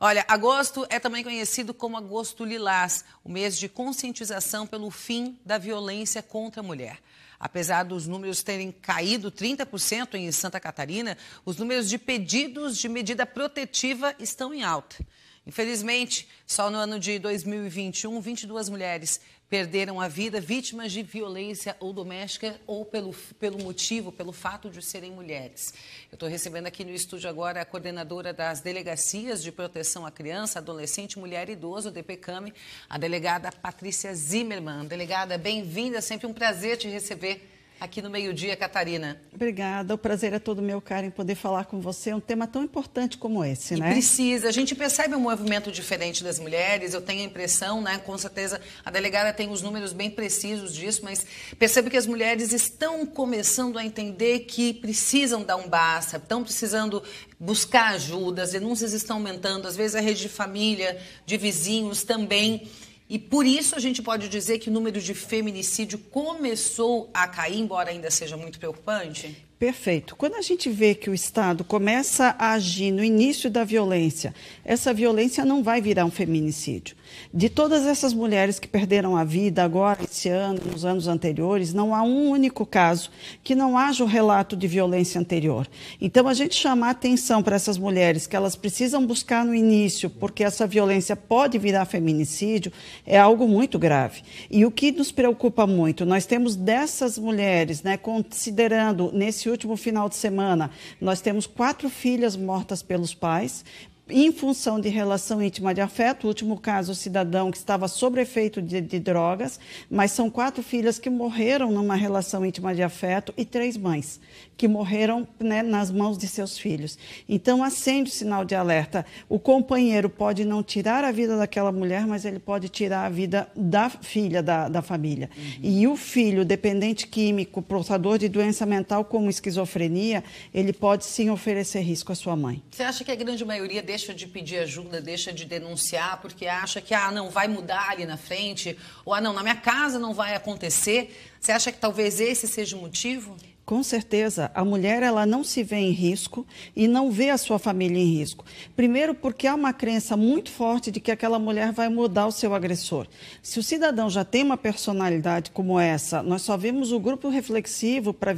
Olha, agosto é também conhecido como Agosto Lilás, o mês de conscientização pelo fim da violência contra a mulher. Apesar dos números terem caído 30% em Santa Catarina, os números de pedidos de medida protetiva estão em alta. Infelizmente, só no ano de 2021, 22 mulheres perderam a vida vítimas de violência ou doméstica ou pelo, pelo motivo, pelo fato de serem mulheres. Eu estou recebendo aqui no estúdio agora a coordenadora das Delegacias de Proteção à Criança, Adolescente, Mulher e Idoso, DPcami, a delegada Patrícia Zimmermann. Delegada, bem-vinda, sempre um prazer te receber aqui no meio-dia, Catarina. Obrigada, o prazer é todo meu, Karen, poder falar com você. Um tema tão importante como esse, e né? Precisa. A gente percebe um movimento diferente das mulheres, eu tenho a impressão, né? Com certeza a delegada tem os números bem precisos disso, mas percebo que as mulheres estão começando a entender que precisam dar um basta, estão precisando buscar ajuda, as denúncias estão aumentando, às vezes a rede de família, de vizinhos também. E por isso a gente pode dizer que o número de feminicídio começou a cair, embora ainda seja muito preocupante? Perfeito. Quando a gente vê que o Estado começa a agir no início da violência, essa violência não vai virar um feminicídio. De todas essas mulheres que perderam a vida agora, esse ano, nos anos anteriores, não há um único caso que não haja o um relato de violência anterior. Então, a gente chama a atenção para essas mulheres que elas precisam buscar no início, porque essa violência pode virar feminicídio, é algo muito grave. E o que nos preocupa muito, nós temos dessas mulheres, né, considerando nesse último final de semana, nós temos quatro filhas mortas pelos pais em função de relação íntima de afeto, o último caso, o cidadão que estava sob efeito de, de, drogas, mas são quatro filhas que morreram numa relação íntima de afeto e três mães que morreram né, nas mãos de seus filhos. Então, acende o sinal de alerta. O companheiro pode não tirar a vida daquela mulher, mas ele pode tirar a vida da filha da, da família. Uhum. E o filho, dependente químico, portador de doença mental como esquizofrenia, ele pode sim oferecer risco à sua mãe. Você acha que a grande maioria deixa deixa de pedir ajuda, deixa de denunciar porque acha que, ah, não, vai mudar ali na frente, ou ah, não, na minha casa não vai acontecer. Você acha que talvez esse seja o motivo? Com certeza, a mulher ela não se vê em risco e não vê a sua família em risco. Primeiro, porque há uma crença muito forte de que aquela mulher vai mudar o seu agressor. Se o cidadão já tem uma personalidade como essa, nós só vemos o grupo reflexivo para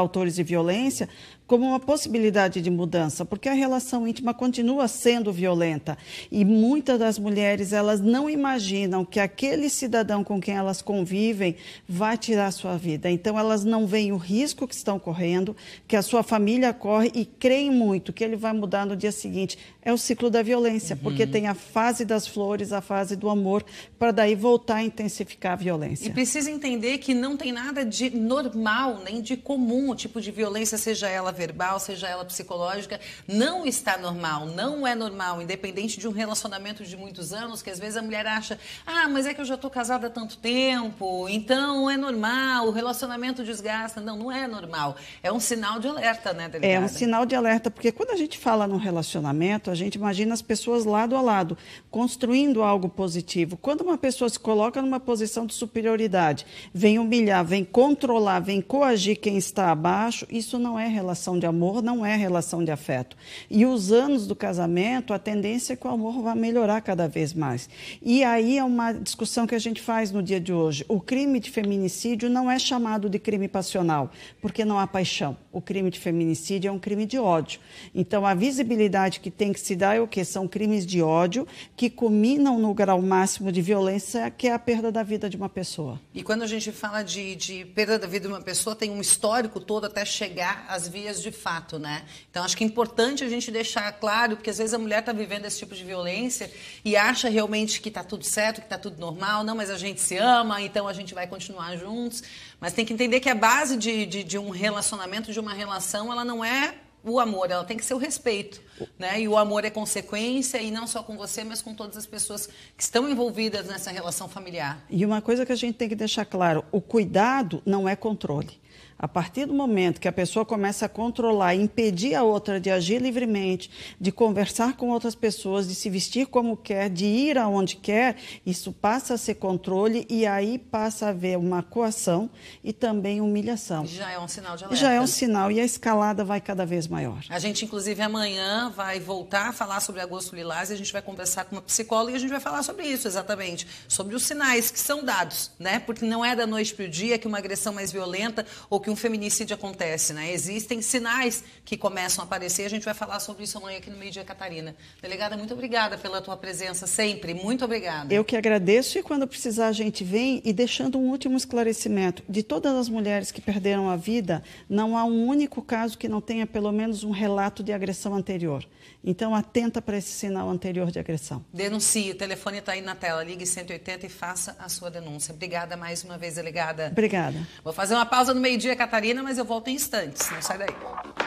autores de violência como uma possibilidade de mudança, porque a relação íntima continua sendo violenta e muitas das mulheres elas não imaginam que aquele cidadão com quem elas convivem vai tirar sua vida. Então elas não veem o risco que estão correndo, que a sua família corre e creem muito que ele vai mudar no dia seguinte é o ciclo da violência, uhum. porque tem a fase das flores, a fase do amor, para daí voltar a intensificar a violência. E precisa entender que não tem nada de normal nem de comum o tipo de violência, seja ela verbal, seja ela psicológica, não está normal, não é normal, independente de um relacionamento de muitos anos, que às vezes a mulher acha, ah, mas é que eu já estou casada há tanto tempo, então é normal, o relacionamento desgasta. Não, não é normal. É um sinal de alerta, né, delegada? É um sinal de alerta, porque quando a gente fala num relacionamento, a gente imagina as pessoas lado a lado, construindo algo positivo. Quando uma pessoa se coloca numa posição de superioridade, vem humilhar, vem controlar, vem coagir quem está abaixo, isso não é relação de amor, não é relação de afeto. E os anos do casamento, a tendência é que o amor vá melhorar cada vez mais. E aí é uma discussão que a gente faz no dia de hoje. O crime de feminicídio não é chamado de crime passional, porque não há paixão. O crime de feminicídio é um crime de ódio. Então, a visibilidade que tem que perversidade é o que? São crimes de ódio que culminam no grau máximo de violência, que é a perda da vida de uma pessoa. E quando a gente fala de, de perda da vida de uma pessoa, tem um histórico todo até chegar às vias de fato, né? Então, acho que é importante a gente deixar claro, porque às vezes a mulher está vivendo esse tipo de violência e acha realmente que está tudo certo, que está tudo normal, não, mas a gente se ama, então a gente vai continuar juntos. Mas tem que entender que a base de, de, de um relacionamento, de uma relação, ela não é o amor, ela tem que ser o respeito, né? E o amor é consequência, e não só com você, mas com todas as pessoas que estão envolvidas nessa relação familiar. E uma coisa que a gente tem que deixar claro, o cuidado não é controle. A partir do momento que a pessoa começa a controlar, impedir a outra de agir livremente, de conversar com outras pessoas, de se vestir como quer, de ir aonde quer, isso passa a ser controle e aí passa a haver uma coação e também humilhação. Já é um sinal de alerta. Já é um sinal e a escalada vai cada vez maior. A gente, inclusive, amanhã vai voltar a falar sobre agosto lilás e a gente vai conversar com uma psicóloga e a gente vai falar sobre isso exatamente, sobre os sinais que são dados, né? Porque não é da noite para o dia que uma agressão mais violenta ou que um feminicídio acontece, né? Existem sinais que começam a aparecer. A gente vai falar sobre isso amanhã aqui no meio-dia, Catarina. Delegada, muito obrigada pela tua presença sempre. Muito obrigada. Eu que agradeço e quando precisar a gente vem. E deixando um último esclarecimento: de todas as mulheres que perderam a vida, não há um único caso que não tenha pelo menos um relato de agressão anterior. Então, atenta para esse sinal anterior de agressão. Denuncie. O telefone está aí na tela. Ligue 180 e faça a sua denúncia. Obrigada mais uma vez, delegada. Obrigada. Vou fazer uma pausa no meio meio-dia, Catarina, mas eu volto em instantes. Não sai daí.